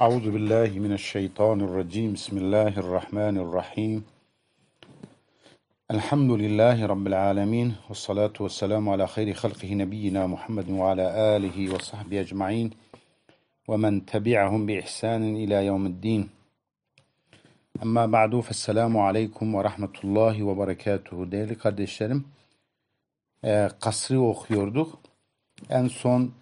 Euzu billahi mineşşeytanirracim. Bismillahirrahmanirrahim. Elhamdülillahi rabbil alamin ve salatu vesselamü ala hayri halqihi nebiyina Muhammed ve ala alihi ve sahbi ecmaîn ve men tabi'ahum bi ihsanin ila yevmiddin. Amma ba'du fesselamu aleyküm ve rahmetullahi ve berekatuhu. Değerli kardeşlerim, e, kasrı okuyorduk. En son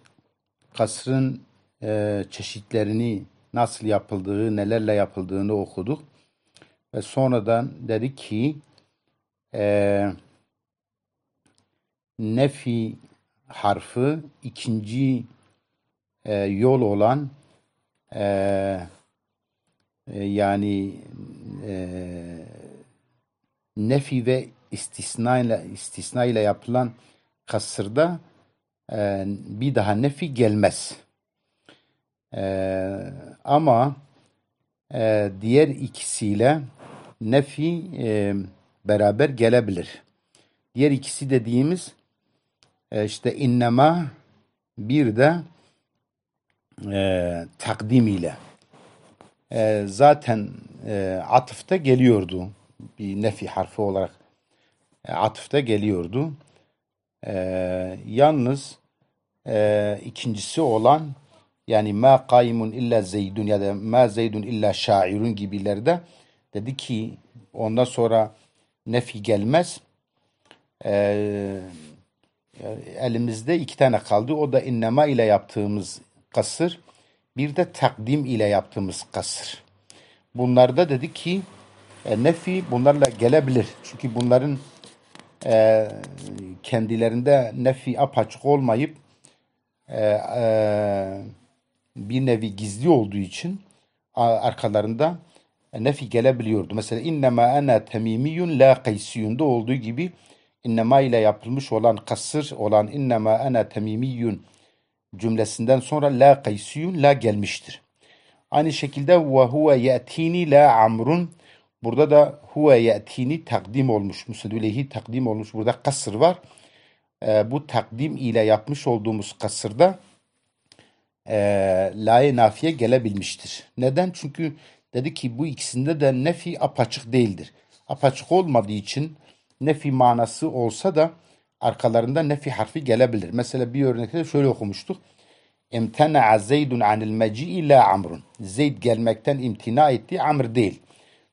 kasrın e, çeşitlerini nasıl yapıldığı, nelerle yapıldığını okuduk. Ve sonradan dedi ki e, nefi harfi ikinci e, yol olan e, e yani e, nefi ve istisna ile istisna ile yapılan kasırda e, bir daha nefi gelmez. Ee, ama e, diğer ikisiyle nefi e, beraber gelebilir. Diğer ikisi dediğimiz e, işte innema bir de e, takdim ile. E, zaten e, atıfta geliyordu. Bir nefi harfi olarak e, atıfta geliyordu. E, yalnız e, ikincisi olan yani ma kaimun illa zeydun ya da ma zeydun illa şairun gibilerde dedi ki ondan sonra nefi gelmez. Ee, elimizde iki tane kaldı. O da innema ile yaptığımız kasır. Bir de takdim ile yaptığımız kasır. Bunlarda dedi ki e, nefi bunlarla gelebilir. Çünkü bunların e, kendilerinde nefi apaçık olmayıp e, e, bir nevi gizli olduğu için arkalarında e, nefi gelebiliyordu. Mesela innema ana temimiyun la da olduğu gibi innema ile yapılmış olan kasır olan innema ana temimiyun cümlesinden sonra la kaysiyun la gelmiştir. Aynı şekilde ve huve ye'tini la amrun burada da huve ye'tini takdim olmuş. Müsnedülehi takdim olmuş. Burada kasır var. E, bu takdim ile yapmış olduğumuz kasırda e, laye nafiye gelebilmiştir. Neden? Çünkü dedi ki bu ikisinde de nefi apaçık değildir. Apaçık olmadığı için nefi manası olsa da arkalarında nefi harfi gelebilir. Mesela bir örnekte şöyle okumuştuk. İmtena'a Zeydun anil meci'i la Amrun. Zeyd gelmekten imtina etti, Amr değil.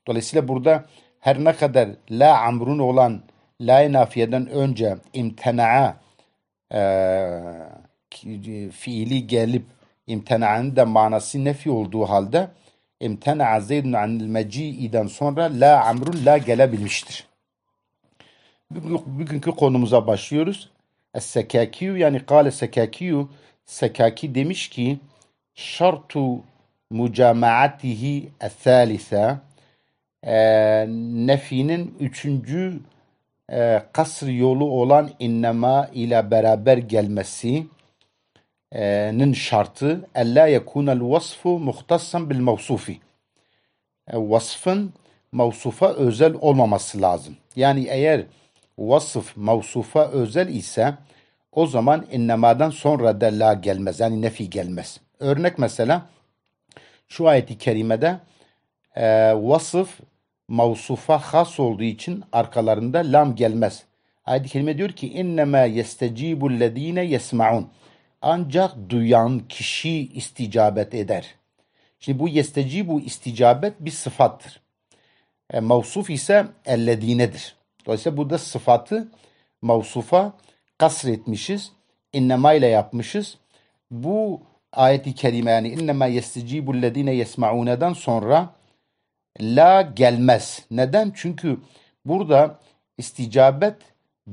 Dolayısıyla burada her ne kadar la Amrun olan la nafiyeden önce imtena'a e, fiili gelip İmtena'nın da manası nefi olduğu halde imtena zeydun anil meci'iden sonra la amrun la gelebilmiştir. Bugünkü konumuza başlıyoruz. Es-Sekakiyu yani kale Sekakiyu Sekaki demiş ki şartu mucamaatihi es-salise e, ee, nefinin üçüncü e, kasr yolu olan innema ile beraber gelmesi nin şartı ella yekunel vasfu muhtassan bil mevsufi. E, vasfın mevsufa özel olmaması lazım. Yani eğer vasıf mevsufa özel ise o zaman innemadan sonra da la gelmez. Yani nefi gelmez. Örnek mesela şu ayeti kerimede e, vasıf mevsufa has olduğu için arkalarında lam gelmez. Ayet-i kerime diyor ki innema yestecibullezine yesmaun ancak duyan kişi isticabet eder. Şimdi bu bu isticabet bir sıfattır. E, mevsuf ise elledinedir. Dolayısıyla burada sıfatı mevsufa kasretmişiz. İnnema ile yapmışız. Bu ayeti kerime yani innema yestecibu lezine yesma'uneden sonra la gelmez. Neden? Çünkü burada isticabet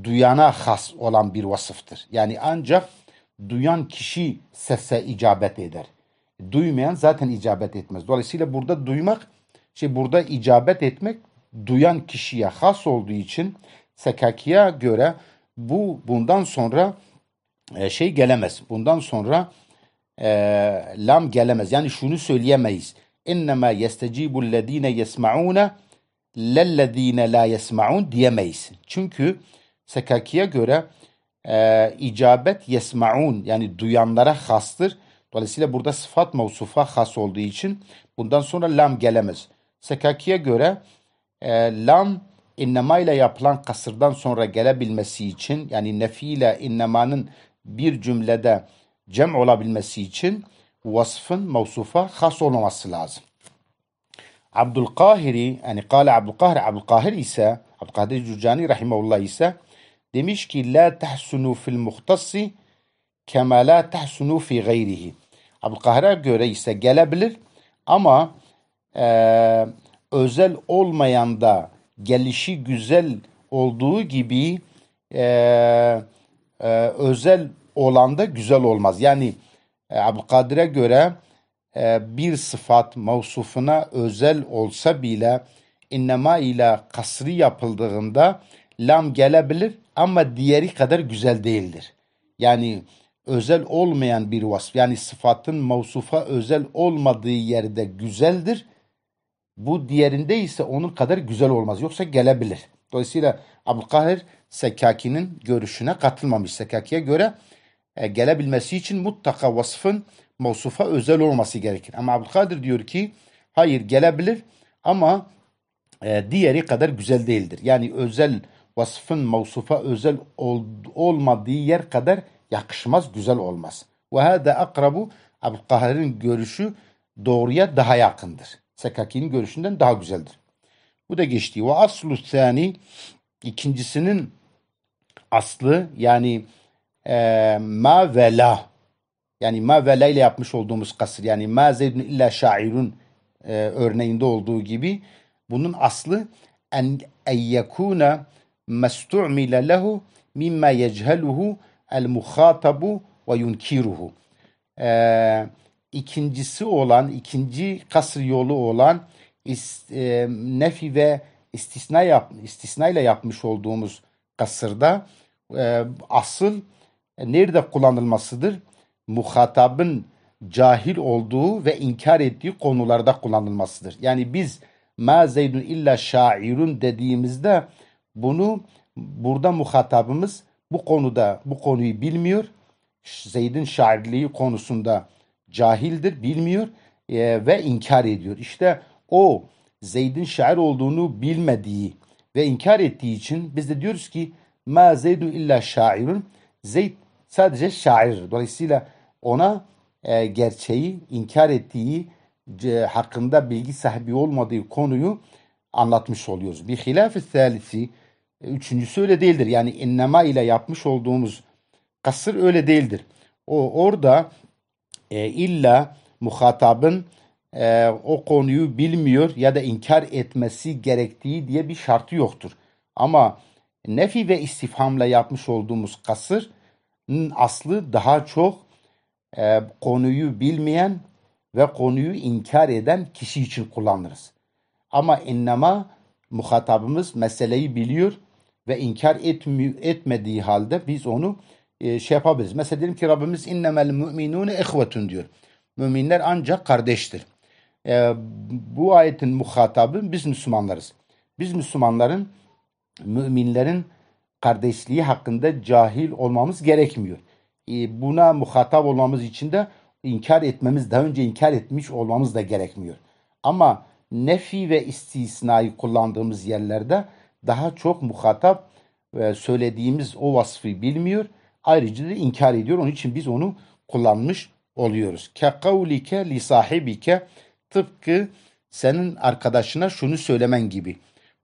duyana has olan bir vasıftır. Yani ancak duyan kişi sese icabet eder. Duymayan zaten icabet etmez. Dolayısıyla burada duymak, şey burada icabet etmek duyan kişiye has olduğu için Sekaki'ye göre bu bundan sonra e, şey gelemez. Bundan sonra e, lam gelemez. Yani şunu söyleyemeyiz. İnnemâ yestecibul lezîne yesma'ûne lellezîne la yesma'ûn diyemeyiz. Çünkü Sekaki'ye göre e, icabet yesmaun yani duyanlara hastır. Dolayısıyla burada sıfat mevsufa has olduğu için bundan sonra lam gelemez. Sekaki'ye göre e, lam innema ile yapılan kasırdan sonra gelebilmesi için yani nefi ile innemanın bir cümlede cem olabilmesi için vasfın mevsufa has olması lazım. Abdülkahiri yani kâle Abdülkahir Abdülkahir ise Abdülkadir Cücani rahimahullah ise Demiş ki la tahsunu fil muhtasi kema la tahsunu fi gayrihi. Abdülkahir'e göre ise gelebilir ama e, özel olmayanda gelişi güzel olduğu gibi e, e, özel olanda güzel olmaz. Yani e, Abdülkadir'e göre e, bir sıfat mevsufuna özel olsa bile innema ile kasri yapıldığında lam gelebilir ama diğeri kadar güzel değildir. Yani özel olmayan bir vasf yani sıfatın mevsufa özel olmadığı yerde güzeldir. Bu diğerinde ise onun kadar güzel olmaz. Yoksa gelebilir. Dolayısıyla Abdülkahir Sekaki'nin görüşüne katılmamış. Sekaki'ye göre e, gelebilmesi için mutlaka vasfın mevsufa özel olması gerekir. Ama Abdülkadir diyor ki hayır gelebilir ama e, diğeri kadar güzel değildir. Yani özel vasfın mevsufa özel ol, olmadığı yer kadar yakışmaz, güzel olmaz. Ve hâde akrabu Abdülkahir'in görüşü doğruya daha yakındır. Sekaki'nin görüşünden daha güzeldir. Bu da geçti. Ve aslu sani ikincisinin aslı yani e, ma ve la yani ma ve la ile yapmış olduğumuz kasır yani ma zeydun illa şairun e, örneğinde olduğu gibi bunun aslı en, en mestu'mile lehu mimma yecheluhu el muhatabu ve yunkiruhu. Ee, ikincisi olan, ikinci kasır yolu olan e, nefi ve istisna yap, istisna ile yapmış olduğumuz kasırda e, asıl nerede kullanılmasıdır? Muhatabın cahil olduğu ve inkar ettiği konularda kullanılmasıdır. Yani biz ma zeydun illa şairun dediğimizde bunu burada muhatabımız bu konuda bu konuyu bilmiyor. Zeyd'in şairliği konusunda cahildir, bilmiyor e, ve inkar ediyor. İşte o Zeyd'in şair olduğunu bilmediği ve inkar ettiği için biz de diyoruz ki ma zeydu illa şairun. Zeyd sadece şair. Dolayısıyla ona e, gerçeği inkar ettiği e, hakkında bilgi sahibi olmadığı konuyu anlatmış oluyoruz. Bir hilaf-ı Üçüncüsü öyle değildir. Yani innema ile yapmış olduğumuz kasır öyle değildir. O orada e, illa muhatabın e, o konuyu bilmiyor ya da inkar etmesi gerektiği diye bir şartı yoktur. Ama nefi ve istifhamla yapmış olduğumuz kasırın aslı daha çok e, konuyu bilmeyen ve konuyu inkar eden kişi için kullanırız. Ama innema muhatabımız meseleyi biliyor ve inkar etmi, etmediği halde biz onu e, şey yapabiliriz. Mesela diyelim ki Rabbimiz innemel müminune ehvetun diyor. Müminler ancak kardeştir. E, bu ayetin muhatabı biz Müslümanlarız. Biz Müslümanların müminlerin kardeşliği hakkında cahil olmamız gerekmiyor. E, buna muhatap olmamız için de inkar etmemiz, daha önce inkar etmiş olmamız da gerekmiyor. Ama nefi ve istisnayı kullandığımız yerlerde daha çok muhatap e, söylediğimiz o vasfı bilmiyor. Ayrıca da inkar ediyor. Onun için biz onu kullanmış oluyoruz. Ke kavlike li sahibike tıpkı senin arkadaşına şunu söylemen gibi.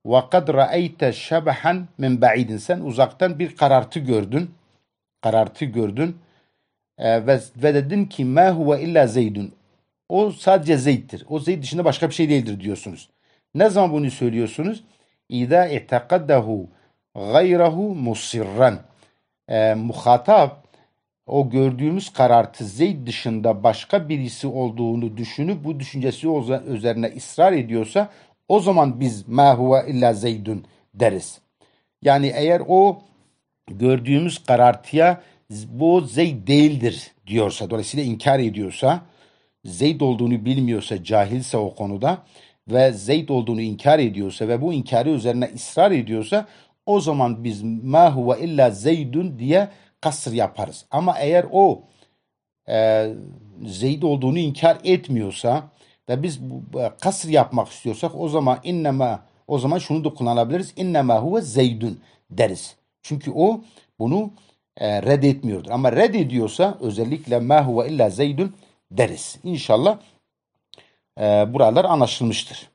Ve kad ra'eyte şebahan min ba'idin. Sen uzaktan bir karartı gördün. Karartı gördün. E, ve, ve dedin ki ma huve illa zeydun. O sadece zeyttir. O zeyt dışında başka bir şey değildir diyorsunuz. Ne zaman bunu söylüyorsunuz? اِذَا اَتَقَدَّهُ غَيْرَهُ مُصِرًا e, muhatap o gördüğümüz karartı Zeyd dışında başka birisi olduğunu düşünüp bu düşüncesi üzerine ısrar ediyorsa o zaman biz ma huve illa Zeydun deriz. Yani eğer o gördüğümüz karartıya bu Zeyd değildir diyorsa dolayısıyla inkar ediyorsa Zeyd olduğunu bilmiyorsa cahilse o konuda ve Zeyd olduğunu inkar ediyorsa ve bu inkarı üzerine ısrar ediyorsa o zaman biz ma huve illa Zeydun diye kasr yaparız. Ama eğer o e, Zeyd olduğunu inkar etmiyorsa ve biz e, kasr yapmak istiyorsak o zaman innema o zaman şunu da kullanabiliriz. İnnema huve Zeydun deriz. Çünkü o bunu e, reddetmiyordur. Ama reddediyorsa özellikle ma huve illa Zeydun deriz. İnşallah e, buralar anlaşılmıştır.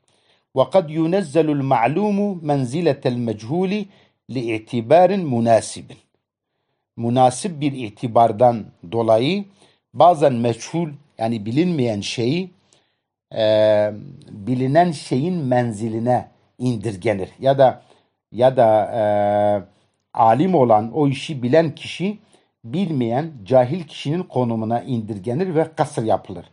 وَقَدْ يُنَزَّلُ الْمَعْلُومُ مَنْزِلَةَ الْمَجْهُولِ لِاِعْتِبَارٍ مُنَاسِبٍ Münasip bir itibardan dolayı bazen meçhul yani bilinmeyen şeyi e, bilinen şeyin menziline indirgenir. Ya da ya da e, alim olan o işi bilen kişi bilmeyen cahil kişinin konumuna indirgenir ve kasır yapılır.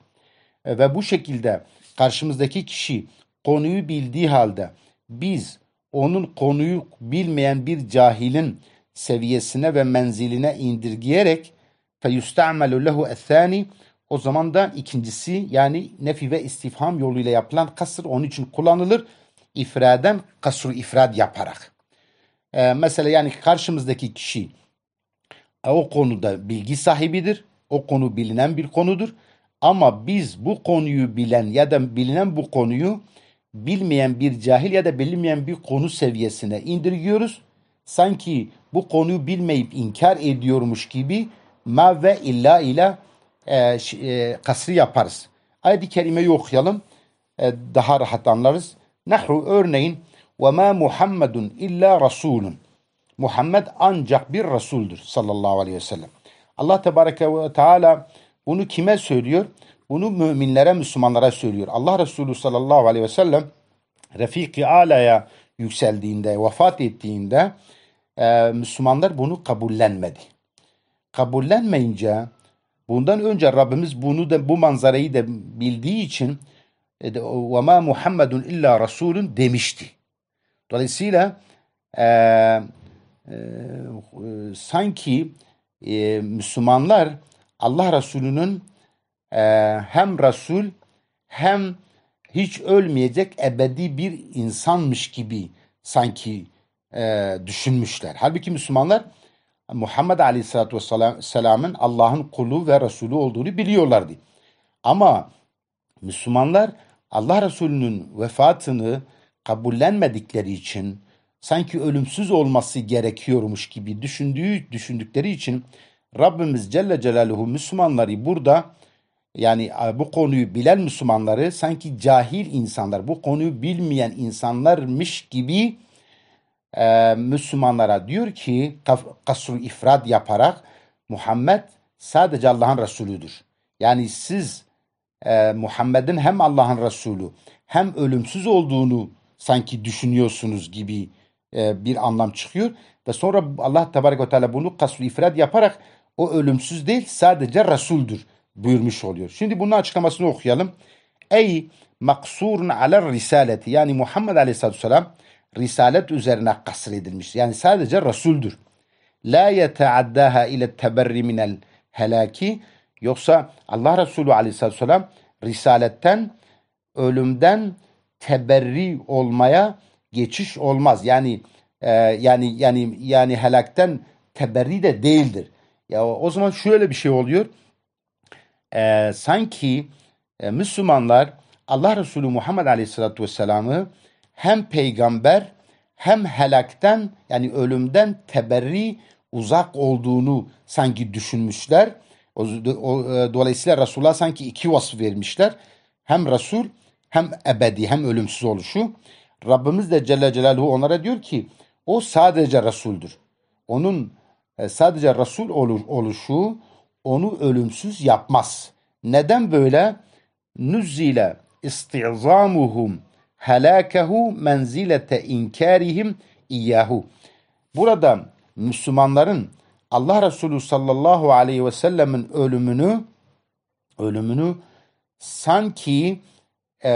E, ve bu şekilde karşımızdaki kişi konuyu bildiği halde biz onun konuyu bilmeyen bir cahilin seviyesine ve menziline indirgeyerek feyustamelu lehu ethani o zaman da ikincisi yani nefi ve istifham yoluyla yapılan kasır onun için kullanılır. İfraden kasru ifrad yaparak. Ee, mesela yani karşımızdaki kişi e, o konuda bilgi sahibidir. O konu bilinen bir konudur. Ama biz bu konuyu bilen ya da bilinen bu konuyu bilmeyen bir cahil ya da bilinmeyen bir konu seviyesine indirgiyoruz Sanki bu konuyu bilmeyip inkar ediyormuş gibi ma ve illa ile e, e, kasrı yaparız. Ayet-i Kerime'yi okuyalım. E, daha rahat anlarız. Nahru örneğin ve ma Muhammedun illa Rasulun. Muhammed ancak bir Resuldür sallallahu aleyhi ve sellem. Allah Tebareke ve Teala bunu kime söylüyor? Bunu müminlere, Müslümanlara söylüyor. Allah Resulü sallallahu aleyhi ve sellem i Ala'ya yükseldiğinde, vefat ettiğinde e, Müslümanlar bunu kabullenmedi. Kabullenmeyince bundan önce Rabbimiz bunu da bu manzarayı da bildiği için e, ve ma Muhammedun illa Resulün demişti. Dolayısıyla e, e, sanki e, Müslümanlar Allah Resulü'nün e, hem Resul hem hiç ölmeyecek ebedi bir insanmış gibi sanki e, düşünmüşler. Halbuki Müslümanlar Muhammed Aleyhisselatü Vesselam'ın Allah'ın kulu ve Resulü olduğunu biliyorlardı. Ama Müslümanlar Allah Resulü'nün vefatını kabullenmedikleri için sanki ölümsüz olması gerekiyormuş gibi düşündüğü düşündükleri için Rabbimiz Celle Celaluhu Müslümanları burada yani e, bu konuyu bilen Müslümanları sanki cahil insanlar, bu konuyu bilmeyen insanlarmış gibi e, Müslümanlara diyor ki kasru ifrad yaparak Muhammed sadece Allah'ın Resulüdür. Yani siz e, Muhammed'in hem Allah'ın Resulü hem ölümsüz olduğunu sanki düşünüyorsunuz gibi e, bir anlam çıkıyor. Ve sonra Allah Tebarek ve Teala bunu kasru ifrad yaparak o ölümsüz değil sadece Resul'dür buyurmuş oluyor. Şimdi bunun açıklamasını okuyalım. Ey maksurun ala risaleti yani Muhammed aleyhissalatü vesselam risalet üzerine kasredilmiş. Yani sadece Resul'dür. La yeteaddaha ile teberri minel helaki yoksa Allah Resulü aleyhissalatü vesselam risaletten ölümden teberri olmaya geçiş olmaz. Yani e, yani yani yani helakten teberri de değildir. Ya o zaman şöyle bir şey oluyor. Ee, sanki e, Müslümanlar Allah Resulü Muhammed Aleyhisselatü Vesselam'ı hem peygamber hem helakten yani ölümden teberri uzak olduğunu sanki düşünmüşler. O, o, e, dolayısıyla Resulullah sanki iki vasıf vermişler. Hem Resul hem ebedi hem ölümsüz oluşu. Rabbimiz de Celle Celaluhu onlara diyor ki o sadece Resul'dür. Onun e, sadece Resul olur, oluşu onu ölümsüz yapmaz. Neden böyle? Nüzzile istizamuhum helakehu menzilete inkarihim iyyahu. Burada Müslümanların Allah Resulü sallallahu aleyhi ve sellemin ölümünü ölümünü sanki e,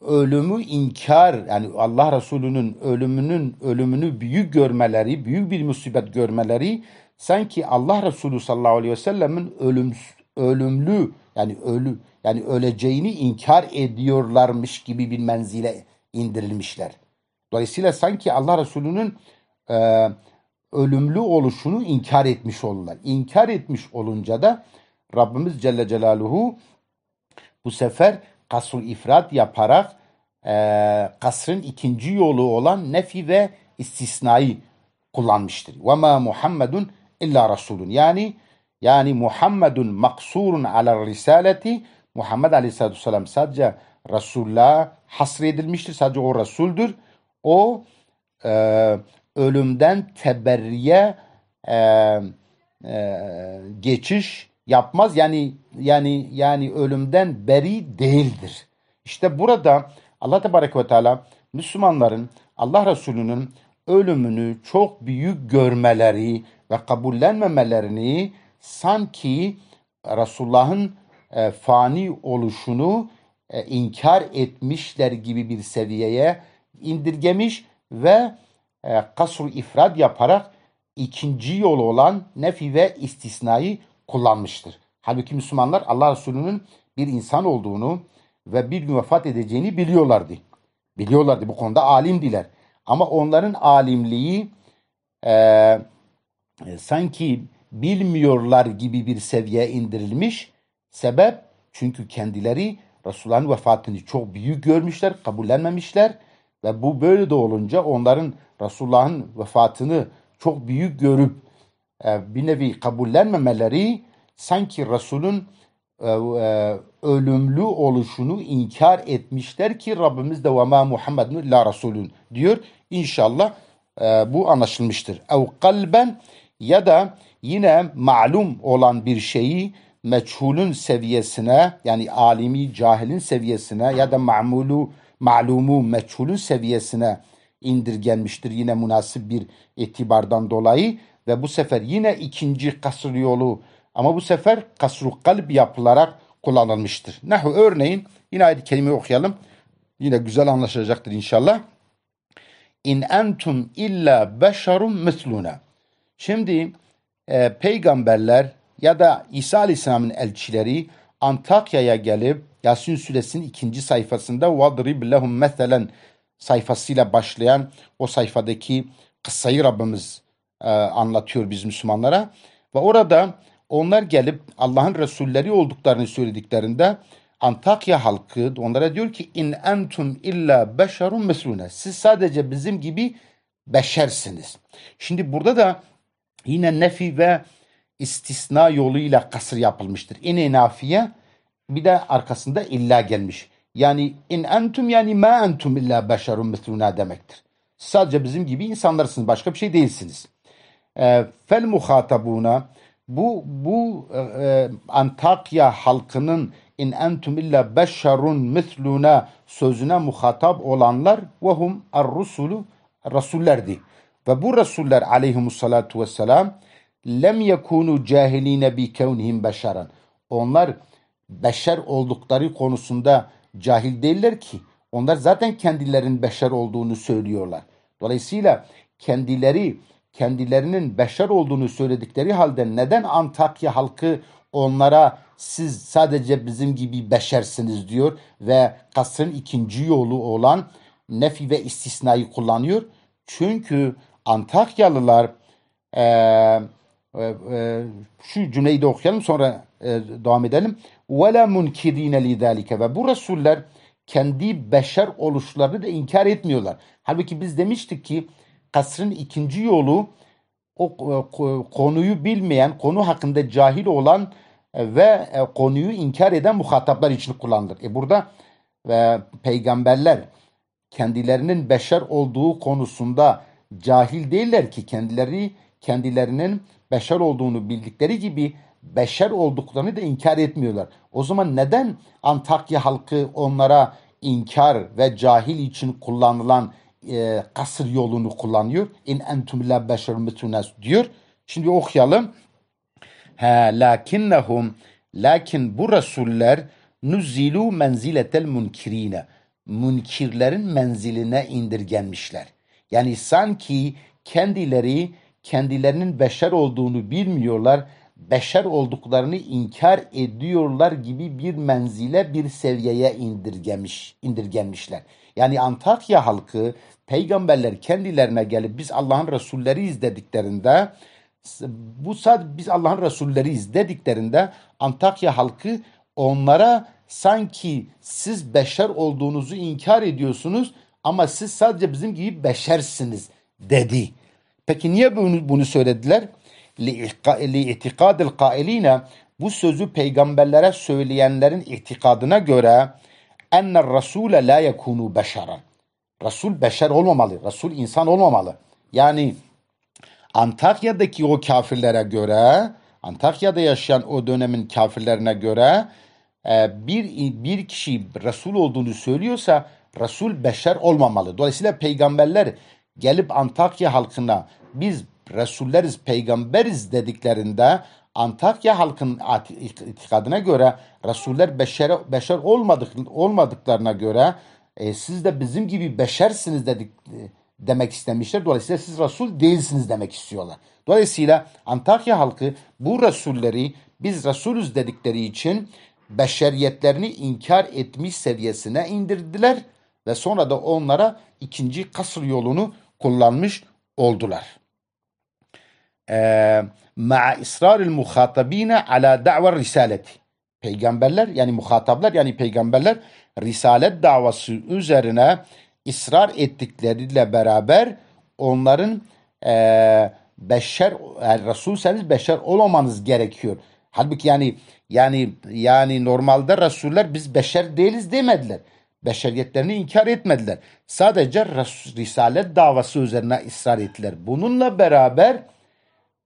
ölümü inkar yani Allah Resulü'nün ölümünün ölümünü büyük görmeleri, büyük bir musibet görmeleri sanki Allah Resulü sallallahu aleyhi ve sellemin ölüm ölümlü yani ölü yani öleceğini inkar ediyorlarmış gibi bir menzile indirilmişler. Dolayısıyla sanki Allah Resulü'nün e, ölümlü oluşunu inkar etmiş oldular. İnkar etmiş olunca da Rabbimiz Celle Celaluhu bu sefer kasul ifrat yaparak e, kasrın ikinci yolu olan nefi ve istisnai kullanmıştır. Ve ma Muhammedun illa Resulun. Yani yani Muhammedun maksurun ala risaleti Muhammed Aleyhisselatü Vesselam sadece Resul'a hasredilmiştir. Sadece o Resul'dür. O e, ölümden teberriye e, e, geçiş yapmaz. Yani yani yani ölümden beri değildir. İşte burada Allah Tebareke ve Teala Müslümanların Allah Resulü'nün ölümünü çok büyük görmeleri ve kabullenmemelerini sanki Resulullah'ın e, fani oluşunu e, inkar etmişler gibi bir seviyeye indirgemiş ve e, kasr ifrad yaparak ikinci yolu olan nefi ve istisnayı kullanmıştır. Halbuki Müslümanlar Allah Resulü'nün bir insan olduğunu ve bir gün vefat edeceğini biliyorlardı. Biliyorlardı bu konuda alimdiler. Ama onların alimliği e, sanki bilmiyorlar gibi bir seviyeye indirilmiş. Sebep çünkü kendileri Resulullah'ın vefatını çok büyük görmüşler, kabullenmemişler. Ve bu böyle de olunca onların Resulullah'ın vefatını çok büyük görüp ee, bir nevi kabullenmemeleri sanki Resul'ün e, e, ölümlü oluşunu inkar etmişler ki Rabbimiz de وَمَا مُحَمَّدٌ la Resulün diyor. İnşallah e, bu anlaşılmıştır. Ev kalben ya da yine malum olan bir şeyi meçhulün seviyesine yani alimi cahilin seviyesine ya da ma'mulu malumu meçhulün seviyesine indirgenmiştir yine münasip bir itibardan dolayı ve bu sefer yine ikinci kasr yolu ama bu sefer kasru kalp yapılarak kullanılmıştır. Nehu örneğin yine ayet-i okuyalım. Yine güzel anlaşılacaktır inşallah. İn entum illa beşerun misluna. Şimdi e, peygamberler ya da İsa Aleyhisselam'ın elçileri Antakya'ya gelip Yasin Suresinin ikinci sayfasında وَضْرِبْ لَهُمْ meselen sayfasıyla başlayan o sayfadaki kıssayı Rabbimiz e, anlatıyor biz Müslümanlara. Ve orada onlar gelip Allah'ın Resulleri olduklarını söylediklerinde Antakya halkı onlara diyor ki in entum illa beşerun meslune. Siz sadece bizim gibi beşersiniz. Şimdi burada da yine nefi ve istisna yoluyla kasır yapılmıştır. İn nafiye bir de arkasında illa gelmiş. Yani in entum yani ma entum illa beşerun mesluna demektir. Sadece bizim gibi insanlarsınız. Başka bir şey değilsiniz. Ee, fel muhatabuna bu bu e, Antakya halkının in entum illa beşerun misluna sözüne muhatap olanlar ve hum er-rusulu rasullerdi. Ve bu rasuller aleyhimussalatu vesselam lem yekunu cahiline bi kevnihim beşeren. Onlar beşer oldukları konusunda cahil değiller ki. Onlar zaten kendilerinin beşer olduğunu söylüyorlar. Dolayısıyla kendileri kendilerinin beşer olduğunu söyledikleri halde neden Antakya halkı onlara siz sadece bizim gibi beşersiniz diyor ve kasrın ikinci yolu olan nefi ve istisnayı kullanıyor. Çünkü Antakyalılar e, e, e şu cümleyi de okuyalım sonra e, devam edelim. وَلَا مُنْكِر۪ينَ لِذَٰلِكَ Ve bu Resuller kendi beşer oluşlarını da inkar etmiyorlar. Halbuki biz demiştik ki kasrın ikinci yolu o e, konuyu bilmeyen, konu hakkında cahil olan e, ve e, konuyu inkar eden muhataplar için kullanılır. E burada ve peygamberler kendilerinin beşer olduğu konusunda cahil değiller ki kendileri kendilerinin beşer olduğunu bildikleri gibi beşer olduklarını da inkar etmiyorlar. O zaman neden Antakya halkı onlara inkar ve cahil için kullanılan e, kasır yolunu kullanıyor. İn entum la beşer mitunas diyor. Şimdi okuyalım. Ha lakinnehum lakin bu resuller nuzilu menziletel munkirine. Münkirlerin menziline indirgenmişler. Yani sanki kendileri kendilerinin beşer olduğunu bilmiyorlar. Beşer olduklarını inkar ediyorlar gibi bir menzile, bir seviyeye indirgemiş, indirgenmişler. Yani Antakya halkı peygamberler kendilerine gelip biz Allah'ın Resulleriyiz dediklerinde bu sadece biz Allah'ın Resulleriyiz dediklerinde Antakya halkı onlara sanki siz beşer olduğunuzu inkar ediyorsunuz ama siz sadece bizim gibi beşersiniz dedi. Peki niye bunu, bunu söylediler? لِاِعْتِقَادِ الْقَائِل۪ينَ Bu sözü peygamberlere söyleyenlerin itikadına göre اَنَّ rasule la يَكُونُ بَشَرًا Resul beşer olmamalı. Resul insan olmamalı. Yani Antakya'daki o kafirlere göre, Antakya'da yaşayan o dönemin kafirlerine göre e, bir, bir kişi Resul olduğunu söylüyorsa Resul beşer olmamalı. Dolayısıyla peygamberler gelip Antakya halkına biz Resulleriz, peygamberiz dediklerinde Antakya halkının itikadına göre Resuller beşer, beşer olmadık, olmadıklarına göre e, siz de bizim gibi beşersiniz dedik e, demek istemişler. Dolayısıyla siz Resul değilsiniz demek istiyorlar. Dolayısıyla Antakya halkı bu Resulleri biz Resulüz dedikleri için beşeriyetlerini inkar etmiş seviyesine indirdiler ve sonra da onlara ikinci kasır yolunu kullanmış oldular. E, ma'a israril muhatabine ala da'var risaleti peygamberler yani muhataplar yani peygamberler risalet davası üzerine ısrar ettikleriyle beraber onların e, beşer yani e, Resulseniz beşer olamanız gerekiyor. Halbuki yani yani yani normalde Resuller biz beşer değiliz demediler. Beşeriyetlerini inkar etmediler. Sadece Risalet davası üzerine ısrar ettiler. Bununla beraber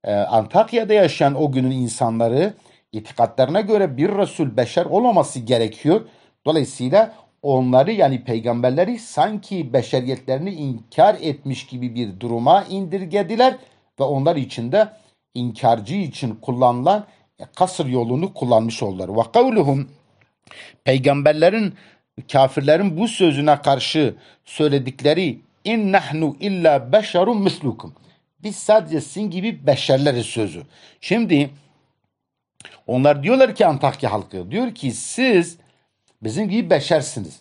e, Antakya'da yaşayan o günün insanları itikatlarına göre bir Resul beşer olmaması gerekiyor. Dolayısıyla onları yani peygamberleri sanki beşeriyetlerini inkar etmiş gibi bir duruma indirgediler ve onlar için de inkarcı için kullanılan e, kasır yolunu kullanmış oldular. Ve kavluhum peygamberlerin kafirlerin bu sözüne karşı söyledikleri in nahnu illa beşerun mislukum. Biz sadece sizin gibi beşerleriz sözü. Şimdi onlar diyorlar ki Antakya halkı diyor ki siz bizim gibi beşersiniz.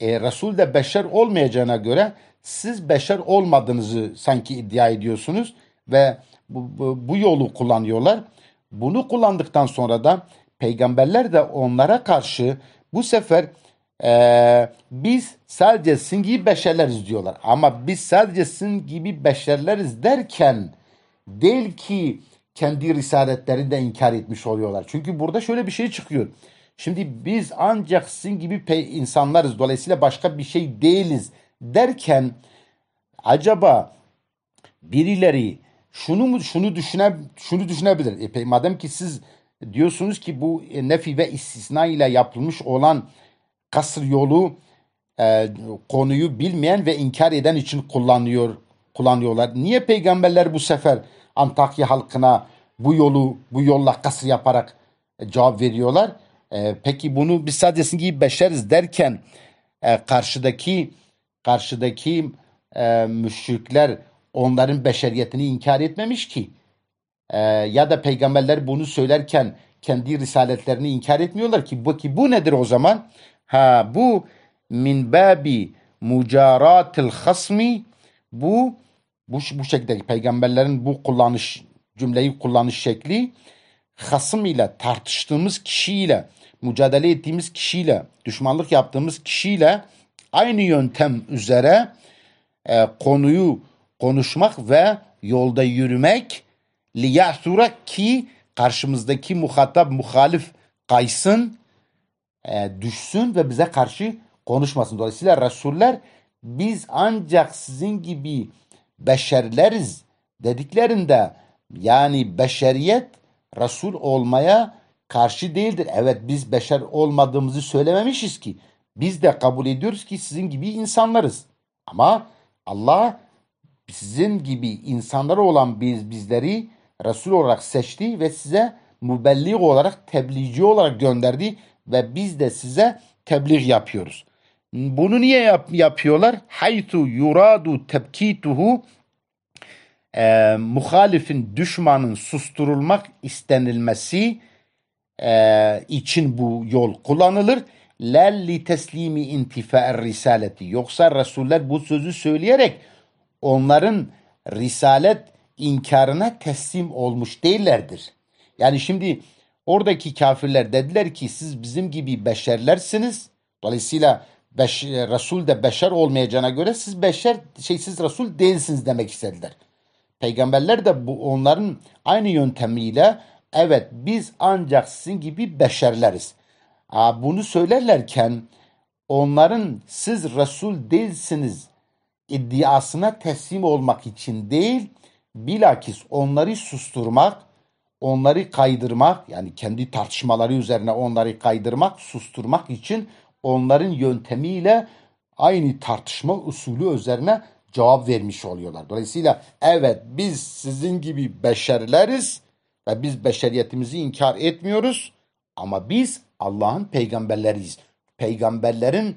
E, Resul de beşer olmayacağına göre siz beşer olmadığınızı sanki iddia ediyorsunuz ve bu, bu, bu yolu kullanıyorlar. Bunu kullandıktan sonra da peygamberler de onlara karşı bu sefer e, biz sadece sizin gibi beşerleriz diyorlar. Ama biz sadece sizin gibi beşerleriz derken değil ki kendi risaletlerini de inkar etmiş oluyorlar. Çünkü burada şöyle bir şey çıkıyor. Şimdi biz ancak sizin gibi insanlarız. Dolayısıyla başka bir şey değiliz derken acaba birileri şunu mu şunu düşüne şunu düşünebilir. E, madem ki siz diyorsunuz ki bu e, nefi ve istisna ile yapılmış olan kasr yolu e, konuyu bilmeyen ve inkar eden için kullanıyor kullanıyorlar. Niye peygamberler bu sefer Antakya halkına bu yolu bu yolla kasır yaparak e, cevap veriyorlar. E, peki bunu biz sadece gibi beşeriz derken e, karşıdaki karşıdaki müşrikler onların beşeriyetini inkar etmemiş ki. ya da peygamberler bunu söylerken kendi risaletlerini inkar etmiyorlar ki. Bu, ki bu nedir o zaman? Ha bu min babi mucaratil hasmi bu bu, bu şekilde peygamberlerin bu kullanış cümleyi kullanış şekli hasım ile tartıştığımız kişiyle mücadele ettiğimiz kişiyle düşmanlık yaptığımız kişiyle aynı yöntem üzere e, konuyu konuşmak ve yolda yürümek liyahsura ki karşımızdaki muhatap muhalif kaysın e, düşsün ve bize karşı konuşmasın. Dolayısıyla Resuller biz ancak sizin gibi beşerleriz dediklerinde yani beşeriyet Resul olmaya karşı değildir. Evet biz beşer olmadığımızı söylememişiz ki. Biz de kabul ediyoruz ki sizin gibi insanlarız. Ama Allah sizin gibi insanlar olan biz bizleri Resul olarak seçti ve size mübelliğ olarak tebliğci olarak gönderdi ve biz de size tebliğ yapıyoruz. Bunu niye yap yapıyorlar? Haytu yuradu tebkituhu e, muhalifin, düşmanın susturulmak istenilmesi e, için bu yol kullanılır. Lelli teslimi intifa risaleti. Yoksa Resuller bu sözü söyleyerek onların risalet inkarına teslim olmuş değillerdir. Yani şimdi oradaki kafirler dediler ki siz bizim gibi beşerlersiniz. Dolayısıyla beş, e, Resul de beşer olmayacağına göre siz beşer şey siz Resul değilsiniz demek istediler. Peygamberler de bu onların aynı yöntemiyle evet biz ancak sizin gibi beşerleriz. Aa, bunu söylerlerken onların siz Resul değilsiniz iddiasına teslim olmak için değil bilakis onları susturmak onları kaydırmak yani kendi tartışmaları üzerine onları kaydırmak, susturmak için onların yöntemiyle aynı tartışma usulü üzerine cevap vermiş oluyorlar. Dolayısıyla evet biz sizin gibi beşerleriz ve biz beşeriyetimizi inkar etmiyoruz ama biz Allah'ın peygamberleriyiz. Peygamberlerin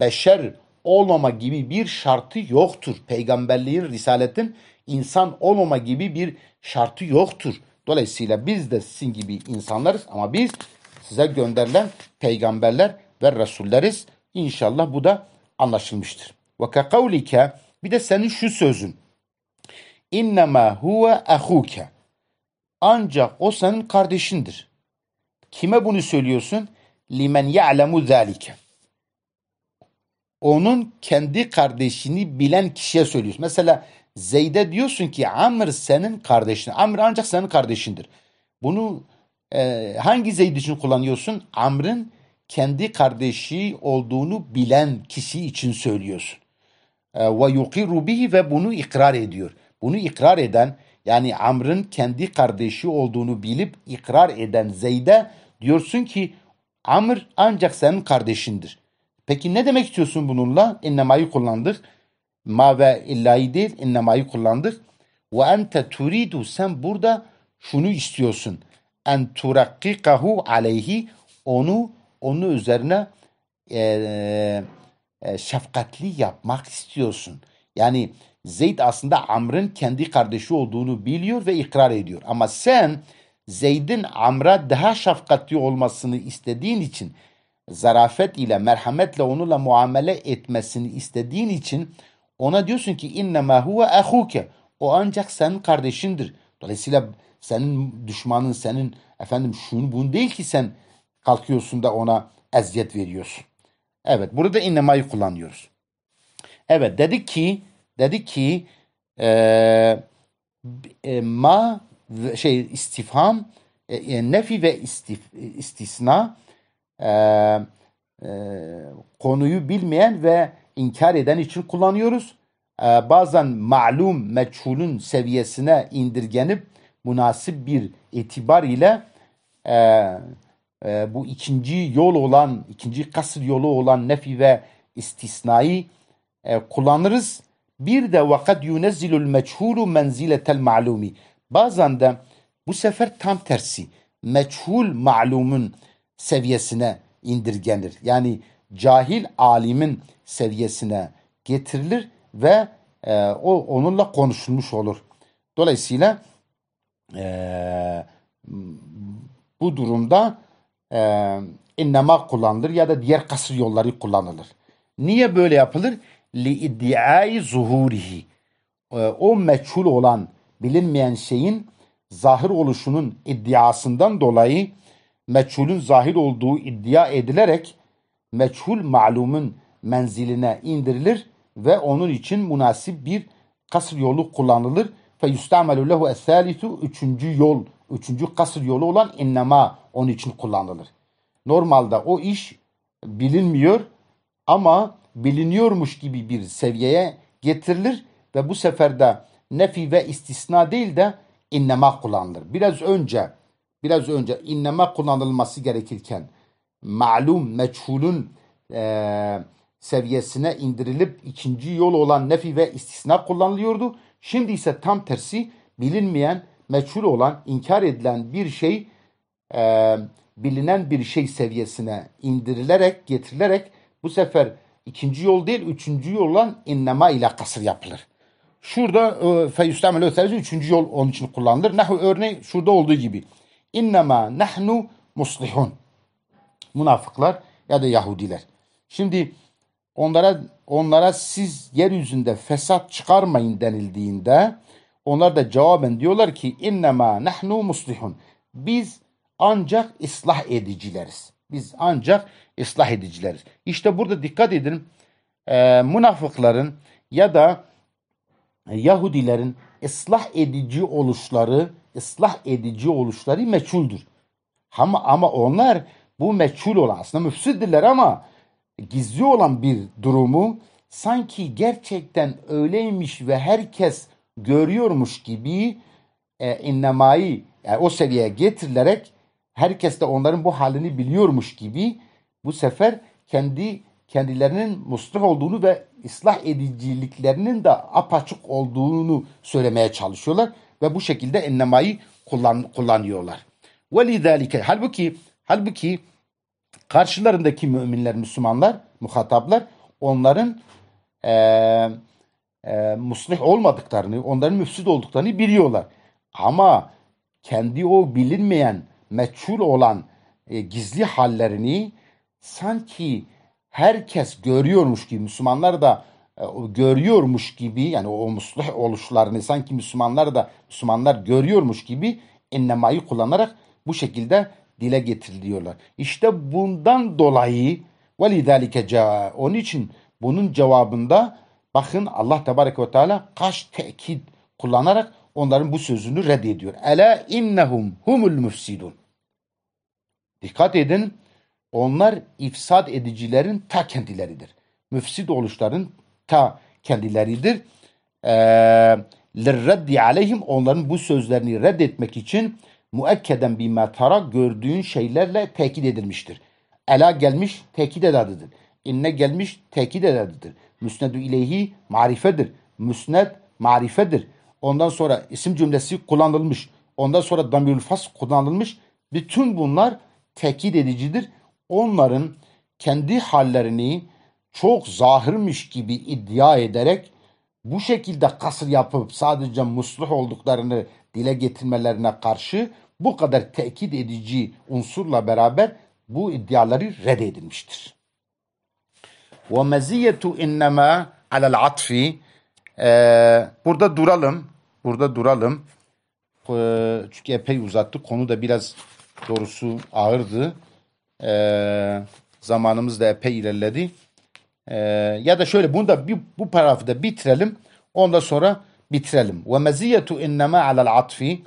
beşer olmama gibi bir şartı yoktur. Peygamberliğin, risaletin insan olmama gibi bir şartı yoktur. Dolayısıyla biz de sizin gibi insanlarız ama biz size gönderilen peygamberler ve Resulleriz. İnşallah bu da anlaşılmıştır. Ve kekavlike bir de senin şu sözün. İnnemâ huve ahuke. Ancak o senin kardeşindir. Kime bunu söylüyorsun? Limen ya'lemu zâlike. Onun kendi kardeşini bilen kişiye söylüyorsun. Mesela Zeyd'e diyorsun ki Amr senin kardeşin. Amr ancak senin kardeşindir. Bunu e, hangi Zeyd için kullanıyorsun? Amr'ın kendi kardeşi olduğunu bilen kişi için söylüyorsun. Ee, ve yukiru bihi ve bunu ikrar ediyor. Bunu ikrar eden yani Amr'ın kendi kardeşi olduğunu bilip ikrar eden Zeyd'e diyorsun ki Amr ancak senin kardeşindir. Peki ne demek istiyorsun bununla? İnnemayı kullandık. Ma ve illahi değil innemayı kullandık. Ve ente turidu sen burada şunu istiyorsun. En turakkikahu aleyhi onu onu üzerine e, e, şefkatli yapmak istiyorsun. Yani Zeyd aslında Amr'ın kendi kardeşi olduğunu biliyor ve ikrar ediyor. Ama sen Zeyd'in Amr'a daha şefkatli olmasını istediğin için zarafet ile merhametle onunla muamele etmesini istediğin için ona diyorsun ki innema huve ahuke o ancak senin kardeşindir. Dolayısıyla senin düşmanın senin efendim şunu bunu değil ki sen kalkıyorsun da ona eziyet veriyorsun. Evet burada inlemayı kullanıyoruz. Evet dedi ki dedi ki e, e, ma şey istifham e, e, nefi ve istif, istisna e, e, konuyu bilmeyen ve inkar eden için kullanıyoruz. E, bazen malum meçhulün seviyesine indirgenip münasip bir itibar ile e, ee, bu ikinci yol olan, ikinci kasır yolu olan nefi ve istisnai e, kullanırız. Bir de vakat yunezzilul meçhulu menziletel ma'lumi. Bazen de bu sefer tam tersi. Meçhul ma'lumun seviyesine indirgenir. Yani cahil alimin seviyesine getirilir ve e, o onunla konuşulmuş olur. Dolayısıyla e, bu durumda e, innema kullanılır ya da diğer kasır yolları kullanılır. Niye böyle yapılır? Li iddiai zuhurihi. E, o meçhul olan, bilinmeyen şeyin zahir oluşunun iddiasından dolayı meçhulün zahir olduğu iddia edilerek meçhul malumun menziline indirilir ve onun için münasip bir kasır yolu kullanılır. Fe yustamelü lehu üçüncü yol, üçüncü kasır yolu olan innema onun için kullanılır. Normalde o iş bilinmiyor ama biliniyormuş gibi bir seviyeye getirilir ve bu sefer de nefi ve istisna değil de inleme kullanılır. Biraz önce biraz önce inleme kullanılması gerekirken malum meçhulun e, seviyesine indirilip ikinci yol olan nefi ve istisna kullanılıyordu. Şimdi ise tam tersi bilinmeyen, meçhul olan, inkar edilen bir şey e, bilinen bir şey seviyesine indirilerek, getirilerek bu sefer ikinci yol değil, üçüncü yolla innema ile kasır yapılır. Şurada e, feyüstemel öterizi üçüncü yol onun için kullanılır. Nahu örneği şurada olduğu gibi. İnnema nahnu muslihun. Münafıklar ya da Yahudiler. Şimdi onlara onlara siz yeryüzünde fesat çıkarmayın denildiğinde onlar da cevaben diyorlar ki innema nahnu muslihun. Biz ancak ıslah edicileriz. Biz ancak ıslah edicileriz. İşte burada dikkat edin e, münafıkların ya da Yahudilerin ıslah edici oluşları ıslah edici oluşları meçhuldür. Ama, ama onlar bu meçhul olan aslında müfsiddirler ama gizli olan bir durumu sanki gerçekten öyleymiş ve herkes görüyormuş gibi e, inlemayı yani e, o seviyeye getirilerek herkes de onların bu halini biliyormuş gibi bu sefer kendi kendilerinin muslih olduğunu ve ıslah ediciliklerinin de apaçık olduğunu söylemeye çalışıyorlar ve bu şekilde enlemayı kullan, kullanıyorlar. وَلِذَٰلِكَ Halbuki, halbuki karşılarındaki müminler, Müslümanlar, muhataplar onların e, e, muslih olmadıklarını, onların müfsüd olduklarını biliyorlar. Ama kendi o bilinmeyen meçhul olan e, gizli hallerini sanki herkes görüyormuş gibi Müslümanlar da e, görüyormuş gibi yani o musluh oluşlarını sanki Müslümanlar da Müslümanlar görüyormuş gibi ennemayı kullanarak bu şekilde dile getiriliyorlar. İşte bundan dolayı ve lidalike onun için bunun cevabında bakın Allah tebarek ve teala kaç tekit kullanarak onların bu sözünü reddediyor. Ela innehum humul müfsidun. Dikkat edin onlar ifsad edicilerin ta kendileridir. Müfsid oluşların ta kendileridir. Ee, Lirreddi aleyhim onların bu sözlerini reddetmek için müekkeden bir metara gördüğün şeylerle tekit edilmiştir. Ela gelmiş tekit edadıdır. İnne gelmiş tekit edadıdır. Müsnedü ileyhi marifedir. Müsned marifedir. Ondan sonra isim cümlesi kullanılmış. Ondan sonra damirül kullanılmış. Bütün bunlar tekit edicidir. Onların kendi hallerini çok zahirmiş gibi iddia ederek bu şekilde kasır yapıp sadece musluh olduklarını dile getirmelerine karşı bu kadar tekit edici unsurla beraber bu iddiaları reddedilmiştir. Ve meziyetu innema alel atfi e, burada duralım. Burada duralım. Ee, çünkü epey uzattı. Konu da biraz Doğrusu ağırdı. Ee, zamanımız da epey ilerledi. Ee, ya da şöyle bunu da bir, bu parafı da bitirelim. Ondan sonra bitirelim. Ve meziyetu innema alel atfi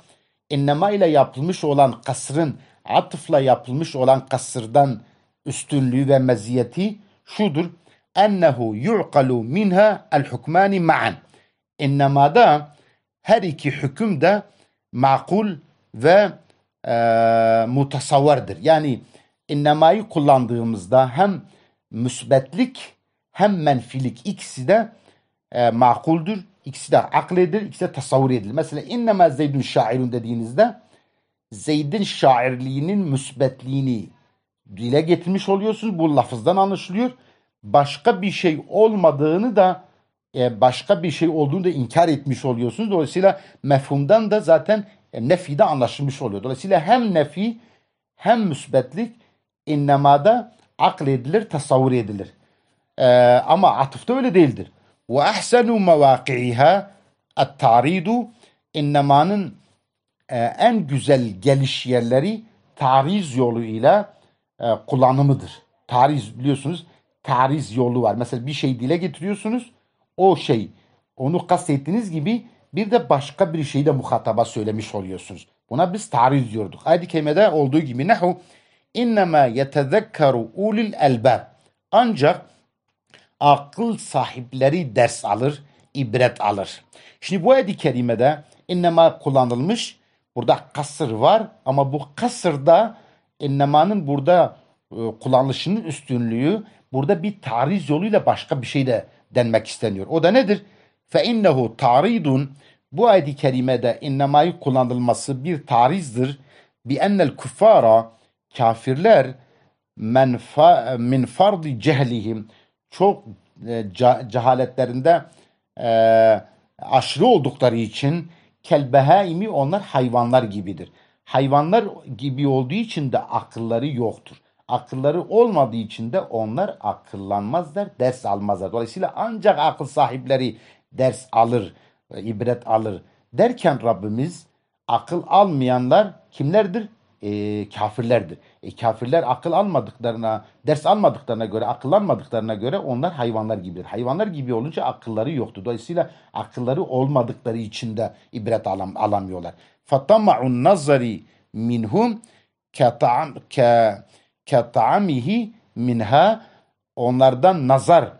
innema ile yapılmış olan kasrın atıfla yapılmış olan kasırdan üstünlüğü ve meziyeti şudur. Ennehu yu'kalu minha el hukmani ma'an. İnnemada her iki hüküm de makul ve e, mutasavvardır. Yani innemayı kullandığımızda hem müsbetlik hem menfilik ikisi de e, makuldür. İkisi de akledir, ikisi de tasavvur edilir. Mesela innema zeydün şairun dediğinizde zeydin şairliğinin müsbetliğini dile getirmiş oluyorsunuz. Bu lafızdan anlaşılıyor. Başka bir şey olmadığını da e, başka bir şey olduğunu da inkar etmiş oluyorsunuz. Dolayısıyla mefhumdan da zaten yani e, nefi de anlaşılmış oluyor. Dolayısıyla hem nefi hem müsbetlik innemada akledilir, tasavvur edilir. Ee, ama atıfta öyle değildir. Ve ahsenu mevaki'iha at-ta'ridu innemanın e, en güzel geliş yerleri tariz yoluyla e, kullanımıdır. Tariz biliyorsunuz tariz yolu var. Mesela bir şey dile getiriyorsunuz. O şey onu kastettiğiniz gibi bir de başka bir şeyi de muhataba söylemiş oluyorsunuz. Buna biz tariz diyorduk. Ayet-i kerimede olduğu gibi nehu innema yetezekkaru ulil elbab. Ancak akıl sahipleri ders alır, ibret alır. Şimdi bu ayet-i kerimede innema kullanılmış. Burada kasır var ama bu kasırda innemanın burada e, kullanılışının üstünlüğü burada bir tariz yoluyla başka bir şey de denmek isteniyor. O da nedir? fe innehu taridun bu ayet-i kerimede innemayı kullanılması bir tarizdir. Bi ennel kuffara kafirler menfa, min fardi cehlihim çok e, cehaletlerinde e, aşırı oldukları için kelbehaimi onlar hayvanlar gibidir. Hayvanlar gibi olduğu için de akılları yoktur. Akılları olmadığı için de onlar akıllanmazlar, ders almazlar. Dolayısıyla ancak akıl sahipleri ders alır, e, ibret alır derken Rabbimiz akıl almayanlar kimlerdir? E, kafirlerdir. E, kafirler akıl almadıklarına, ders almadıklarına göre, akıllanmadıklarına göre onlar hayvanlar gibidir. Hayvanlar gibi olunca akılları yoktu. Dolayısıyla akılları olmadıkları için de ibret alam alamıyorlar. فَتَمَعُ nazari minhum كَتَعَمِهِ minha onlardan nazar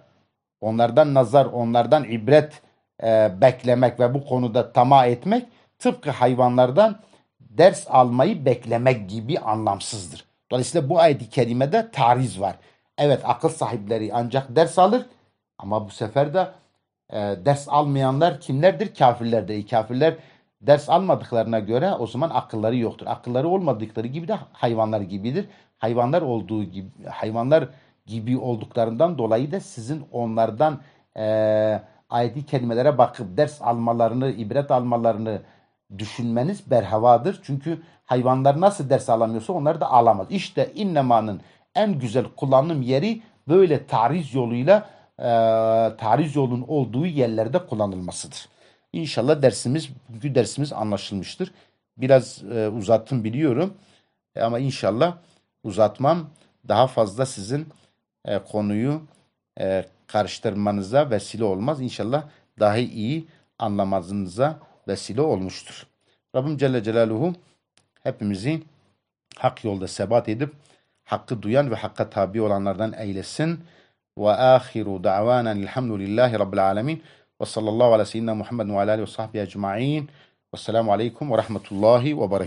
onlardan nazar, onlardan ibret e, beklemek ve bu konuda tama etmek tıpkı hayvanlardan ders almayı beklemek gibi anlamsızdır. Dolayısıyla bu ayet-i kerimede tariz var. Evet akıl sahipleri ancak ders alır ama bu sefer de e, ders almayanlar kimlerdir? Kafirlerdir. E, kafirler ders almadıklarına göre o zaman akılları yoktur. Akılları olmadıkları gibi de hayvanlar gibidir. Hayvanlar olduğu gibi hayvanlar gibi olduklarından dolayı da sizin onlardan e, ayeti kelimelere bakıp ders almalarını, ibret almalarını düşünmeniz berhavadır. Çünkü hayvanlar nasıl ders alamıyorsa onlar da alamaz. İşte innemanın en güzel kullanım yeri böyle tariz yoluyla e, tariz yolun olduğu yerlerde kullanılmasıdır. İnşallah dersimiz, bugünkü dersimiz anlaşılmıştır. Biraz e, uzattım biliyorum e, ama inşallah uzatmam. Daha fazla sizin e, konuyu e, karıştırmanıza vesile olmaz. İnşallah daha iyi anlamazınıza vesile olmuştur. Rabbim Celle Celaluhu hepimizi hak yolda sebat edip hakkı duyan ve hakka tabi olanlardan eylesin. Ve ahiru da'vanen elhamdülillahi rabbil alemin. Ve sallallahu ala seyyidina Muhammed ve ala alihi ve sahbihi ecma'in. Vesselamu aleyküm ve rahmetullahi ve berekatuhu.